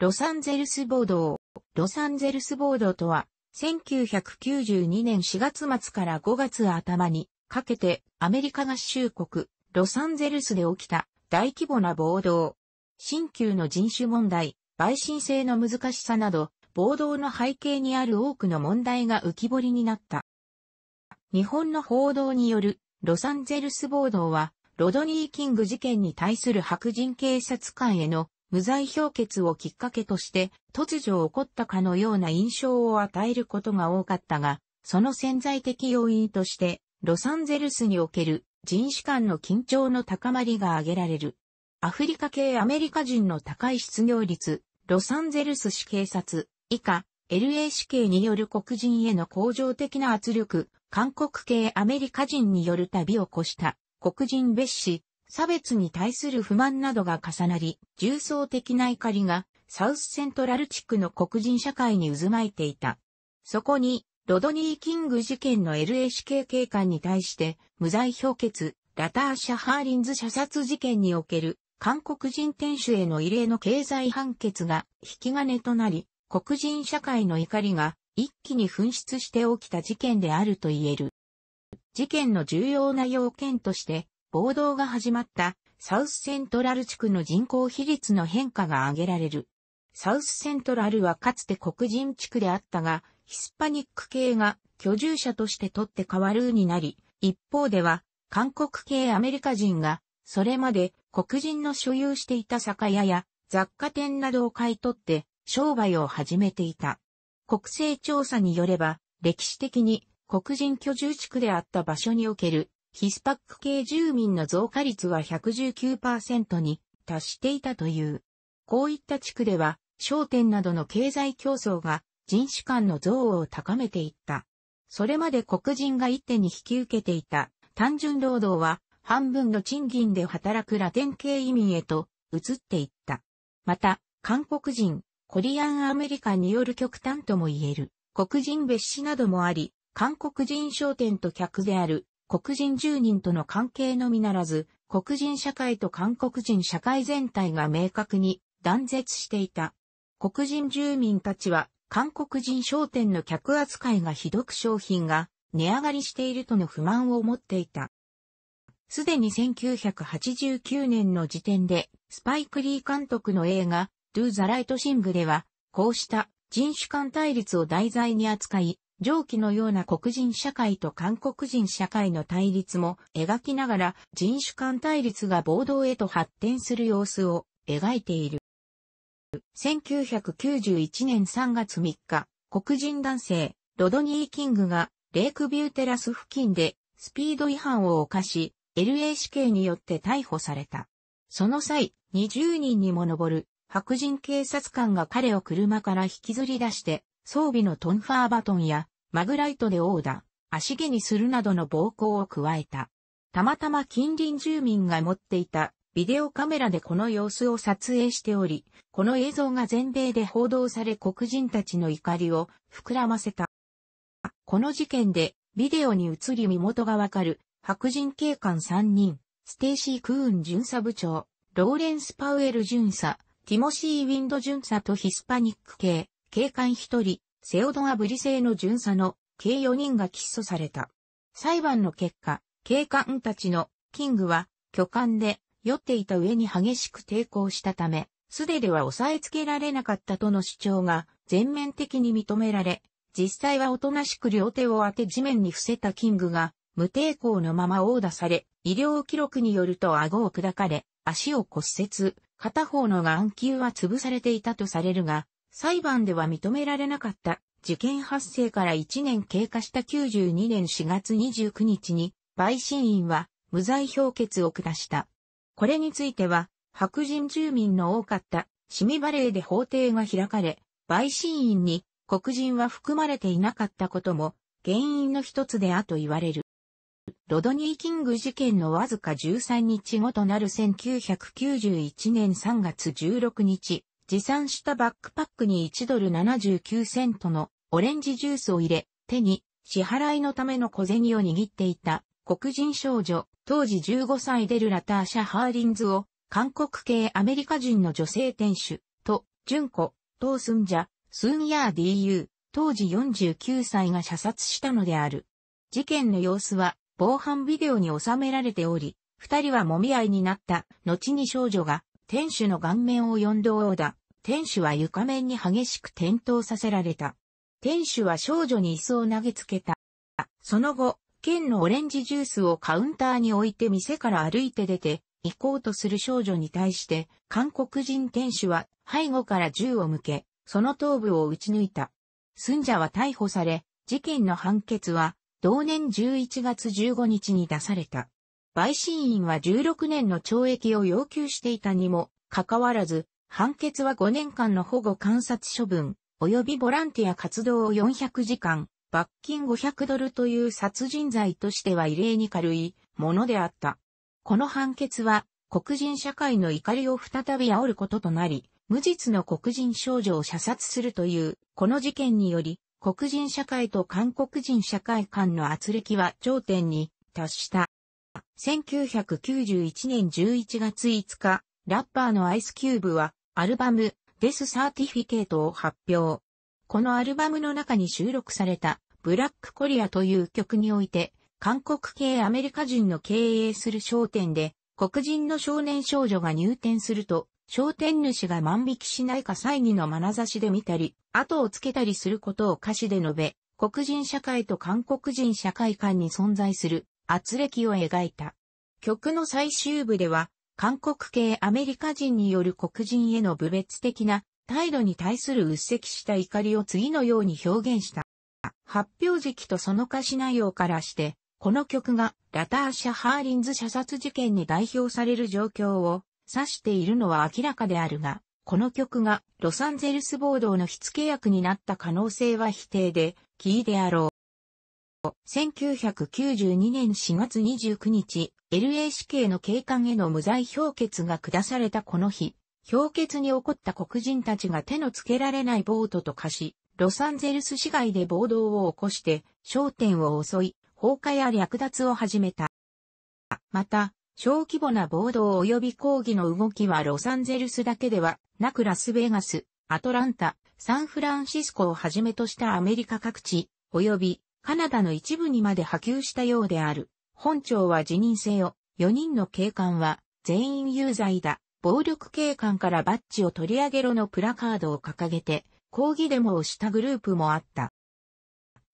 ロサンゼルス暴動。ロサンゼルス暴動とは、1992年4月末から5月頭にかけてアメリカ合衆国、ロサンゼルスで起きた大規模な暴動。新旧の人種問題、陪審制の難しさなど、暴動の背景にある多くの問題が浮き彫りになった。日本の報道によるロサンゼルス暴動は、ロドニー・キング事件に対する白人警察官への無罪評決をきっかけとして、突如起こったかのような印象を与えることが多かったが、その潜在的要因として、ロサンゼルスにおける人種間の緊張の高まりが挙げられる。アフリカ系アメリカ人の高い失業率、ロサンゼルス市警察、以下、LA 市警による黒人への恒常的な圧力、韓国系アメリカ人による旅を越した、黒人蔑視、差別に対する不満などが重なり、重層的な怒りがサウスセントラル地区の黒人社会に渦巻いていた。そこに、ロドニー・キング事件の LHK 警官に対して無罪評決、ラターシャ・ハーリンズ射殺事件における韓国人店主への異例の経済判決が引き金となり、黒人社会の怒りが一気に噴出して起きた事件であると言える。事件の重要な要件として、暴動が始まったサウスセントラル地区の人口比率の変化が挙げられる。サウスセントラルはかつて黒人地区であったが、ヒスパニック系が居住者として取って代わるになり、一方では韓国系アメリカ人がそれまで黒人の所有していた酒屋や雑貨店などを買い取って商売を始めていた。国勢調査によれば、歴史的に黒人居住地区であった場所におけるヒスパック系住民の増加率は119%に達していたという。こういった地区では、商店などの経済競争が人種間の憎悪を高めていった。それまで黒人が一手に引き受けていた単純労働は半分の賃金で働くラテン系移民へと移っていった。また、韓国人、コリアンアメリカによる極端とも言える黒人別紙などもあり、韓国人商店と客である黒人住人との関係のみならず、黒人社会と韓国人社会全体が明確に断絶していた。黒人住民たちは、韓国人商店の客扱いがひどく商品が値上がりしているとの不満を持っていた。すでに1989年の時点で、スパイクリー監督の映画、Do the Right i n g では、こうした人種間対立を題材に扱い、上記のような黒人社会と韓国人社会の対立も描きながら人種間対立が暴動へと発展する様子を描いている。1991年3月3日、黒人男性、ロドニー・キングがレイクビューテラス付近でスピード違反を犯し、LACK によって逮捕された。その際、20人にも上る白人警察官が彼を車から引きずり出して、装備のトンファーバトンやマグライトで殴打、足毛にするなどの暴行を加えた。たまたま近隣住民が持っていたビデオカメラでこの様子を撮影しており、この映像が全米で報道され黒人たちの怒りを膨らませた。この事件でビデオに映り身元がわかる白人警官3人、ステイシー・クーン巡査部長、ローレンス・パウエル巡査、ティモシー・ウィンド巡査とヒスパニック系、警官1人、セオドアブリイの巡査の計4人が起訴された。裁判の結果、警官たちのキングは巨漢で酔っていた上に激しく抵抗したため、素手では抑えつけられなかったとの主張が全面的に認められ、実際はおとなしく両手を当て地面に伏せたキングが無抵抗のまま殴打され、医療記録によると顎を砕かれ、足を骨折、片方の眼球は潰されていたとされるが、裁判では認められなかった事件発生から1年経過した92年4月29日に、陪審員は無罪評決を下した。これについては、白人住民の多かったシミバレーで法廷が開かれ、陪審員に黒人は含まれていなかったことも原因の一つであと言われる。ロドニー・キング事件のわずか13日後となる1991年3月16日、持参したバックパックに1ドル79セントのオレンジジュースを入れ、手に支払いのための小銭を握っていた黒人少女、当時15歳デルラターシャ・ハーリンズを韓国系アメリカ人の女性店主と、純子、トースンジャ、スンヤーディーユ。当時49歳が射殺したのである。事件の様子は防犯ビデオに収められており、二人は揉み合いになった後に少女が店主の顔面を呼んで殴打、店主は床面に激しく転倒させられた。店主は少女に椅子を投げつけた。その後、剣のオレンジジュースをカウンターに置いて店から歩いて出て、行こうとする少女に対して、韓国人店主は背後から銃を向け、その頭部を撃ち抜いた。寸者は逮捕され、事件の判決は、同年11月15日に出された。陪審員は16年の懲役を要求していたにも、かかわらず、判決は5年間の保護観察処分、及びボランティア活動を400時間、罰金500ドルという殺人罪としては異例に軽いものであった。この判決は黒人社会の怒りを再び煽ることとなり、無実の黒人少女を射殺するという、この事件により、黒人社会と韓国人社会間の圧力は頂点に達した。1991年11月5日、ラッパーのアイスキューブは、アルバム、デス・サーティフィケートを発表。このアルバムの中に収録された、ブラックコリアという曲において、韓国系アメリカ人の経営する商店で、黒人の少年少女が入店すると、商店主が万引きしないか詐欺の眼差しで見たり、後をつけたりすることを歌詞で述べ、黒人社会と韓国人社会間に存在する圧力を描いた。曲の最終部では、韓国系アメリカ人による黒人への侮別的な態度に対する鬱積した怒りを次のように表現した。発表時期とその歌詞内容からして、この曲がラターシャ・ハーリンズ射殺事件に代表される状況を指しているのは明らかであるが、この曲がロサンゼルス暴動の火付け役になった可能性は否定で、キーであろう。1992年4月29日、LACK の警官への無罪評決が下されたこの日、評決に起こった黒人たちが手のつけられないボートと化し、ロサンゼルス市街で暴動を起こして、商店を襲い、放火や略奪を始めた。また、小規模な暴動及び抗議の動きはロサンゼルスだけではなくラスベガス、アトランタ、サンフランシスコをはじめとしたアメリカ各地、及びカナダの一部にまで波及したようである。本庁は辞任せよ。4人の警官は全員有罪だ。暴力警官からバッジを取り上げろのプラカードを掲げて抗議デモをしたグループもあった。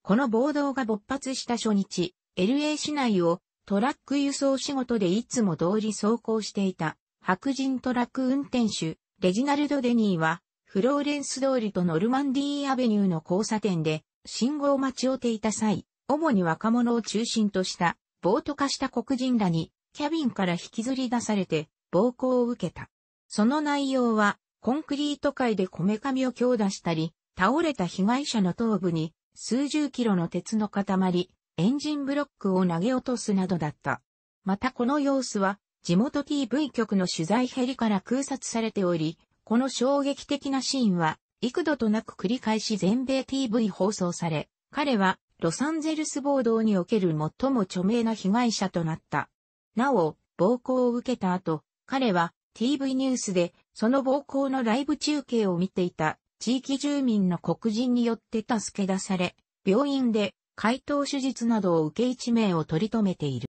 この暴動が勃発した初日、LA 市内をトラック輸送仕事でいつも通り走行していた白人トラック運転手レジナルド・デニーはフローレンス通りとノルマンディーアベニューの交差点で信号待ちをていた際、主に若者を中心とした暴徒化した黒人らにキャビンから引きずり出されて暴行を受けた。その内容はコンクリート界でこめかみを強打したり、倒れた被害者の頭部に数十キロの鉄の塊、エンジンブロックを投げ落とすなどだった。またこの様子は地元 TV 局の取材ヘリから空撮されており、この衝撃的なシーンは幾度となく繰り返し全米 TV 放送され、彼はロサンゼルス暴動における最も著名な被害者となった。なお、暴行を受けた後、彼は TV ニュースでその暴行のライブ中継を見ていた地域住民の黒人によって助け出され、病院で解凍手術などを受け一命を取り留めている。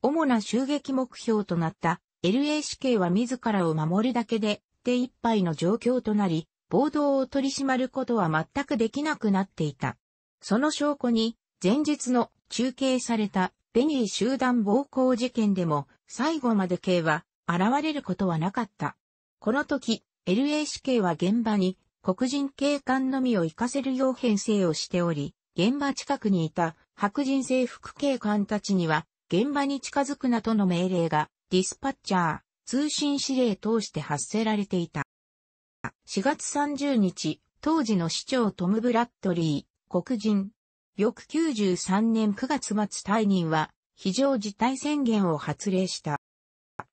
主な襲撃目標となった l a k は自らを守るだけで手一杯の状況となり、暴動を取り締まることは全くできなくなっていた。その証拠に、前日の中継されたベニー集団暴行事件でも最後まで刑は現れることはなかった。この時、LACK は現場に黒人警官のみを活かせるよう編成をしており、現場近くにいた白人制服警官たちには、現場に近づくなとの命令がディスパッチャー、通信指令通して発せられていた。4月30日、当時の市長トム・ブラッドリー、黒人。翌93年9月末退任は、非常事態宣言を発令した。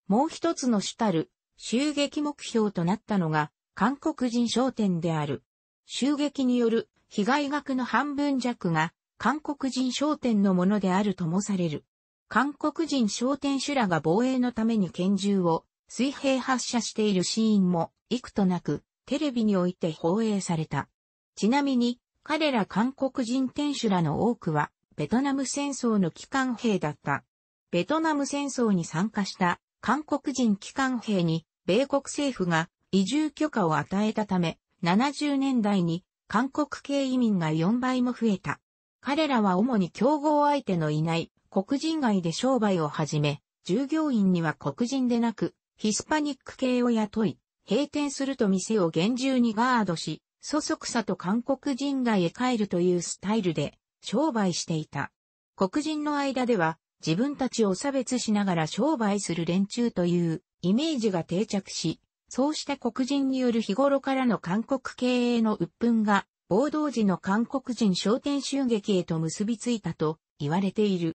もう一つの主たる、襲撃目標となったのが、韓国人商店である。襲撃による被害額の半分弱が、韓国人商店のものであるともされる。韓国人商店主らが防衛のために拳銃を水平発射しているシーンも幾となくテレビにおいて放映された。ちなみに、彼ら韓国人店主らの多くは、ベトナム戦争の機関兵だった。ベトナム戦争に参加した韓国人機関兵に米国政府が移住許可を与えたため、70年代に韓国系移民が4倍も増えた。彼らは主に競合相手のいない黒人街で商売を始め、従業員には黒人でなく、ヒスパニック系を雇い、閉店すると店を厳重にガードし、そそくさと韓国人街へ帰るというスタイルで商売していた。黒人の間では自分たちを差別しながら商売する連中というイメージが定着し、そうした黒人による日頃からの韓国経営の鬱憤が暴動時の韓国人商店襲撃へと結びついたと言われている。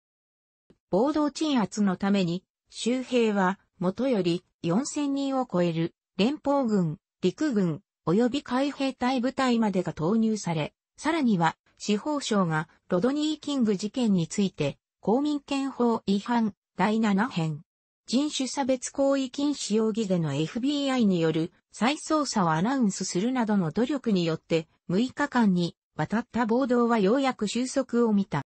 暴動鎮圧のために周平は元より4000人を超える連邦軍、陸軍、及び海兵隊部隊までが投入され、さらには、司法省がロドニー・キング事件について、公民権法違反第7編、人種差別行為禁止容疑での FBI による再捜査をアナウンスするなどの努力によって、6日間に渡った暴動はようやく収束を見た。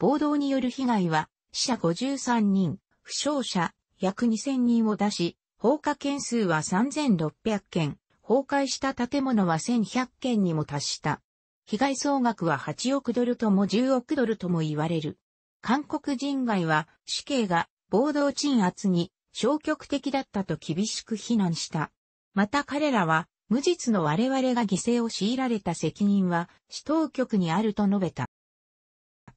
暴動による被害は、死者53人、負傷者約2000人を出し、放火件数は3600件、崩壊した建物は1100件にも達した。被害総額は8億ドルとも10億ドルとも言われる。韓国人外は死刑が暴動鎮圧に消極的だったと厳しく非難した。また彼らは無実の我々が犠牲を強いられた責任は市当局にあると述べた。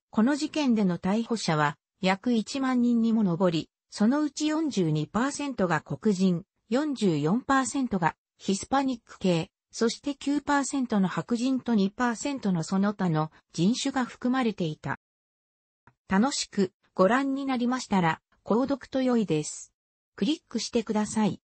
この事件での逮捕者は約1万人にも上り、そのうち42%が黒人、44%がヒスパニック系、そして9%の白人と2%のその他の人種が含まれていた。楽しくご覧になりましたら、購読と良いです。クリックしてください。